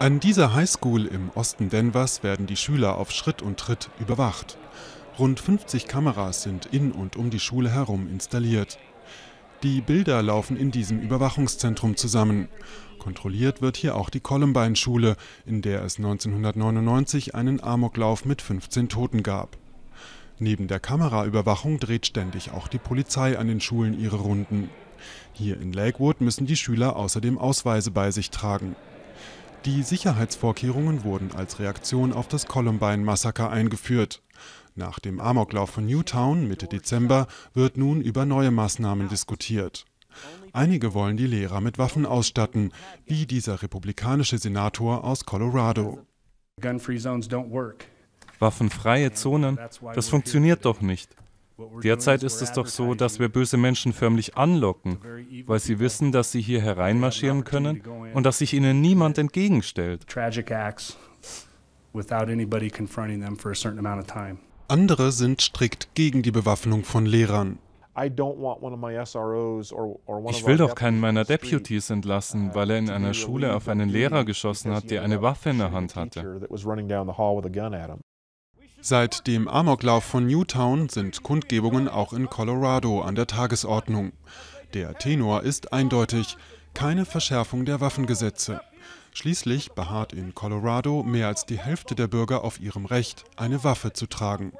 An dieser Highschool im Osten Denvers werden die Schüler auf Schritt und Tritt überwacht. Rund 50 Kameras sind in und um die Schule herum installiert. Die Bilder laufen in diesem Überwachungszentrum zusammen. Kontrolliert wird hier auch die Columbine-Schule, in der es 1999 einen Amoklauf mit 15 Toten gab. Neben der Kameraüberwachung dreht ständig auch die Polizei an den Schulen ihre Runden. Hier in Lakewood müssen die Schüler außerdem Ausweise bei sich tragen. Die Sicherheitsvorkehrungen wurden als Reaktion auf das Columbine-Massaker eingeführt. Nach dem Amoklauf von Newtown Mitte Dezember wird nun über neue Maßnahmen diskutiert. Einige wollen die Lehrer mit Waffen ausstatten, wie dieser republikanische Senator aus Colorado. Waffenfreie Zonen, das funktioniert doch nicht. Derzeit ist es doch so, dass wir böse Menschen förmlich anlocken, weil sie wissen, dass sie hier hereinmarschieren können und dass sich ihnen niemand entgegenstellt. Andere sind strikt gegen die Bewaffnung von Lehrern. Ich will doch keinen meiner Deputies entlassen, uh, weil er in einer Schule auf einen Lehrer geschossen hat, der eine Waffe in der Hand hatte. Seit dem Amoklauf von Newtown sind Kundgebungen auch in Colorado an der Tagesordnung. Der Tenor ist eindeutig, keine Verschärfung der Waffengesetze. Schließlich beharrt in Colorado mehr als die Hälfte der Bürger auf ihrem Recht, eine Waffe zu tragen.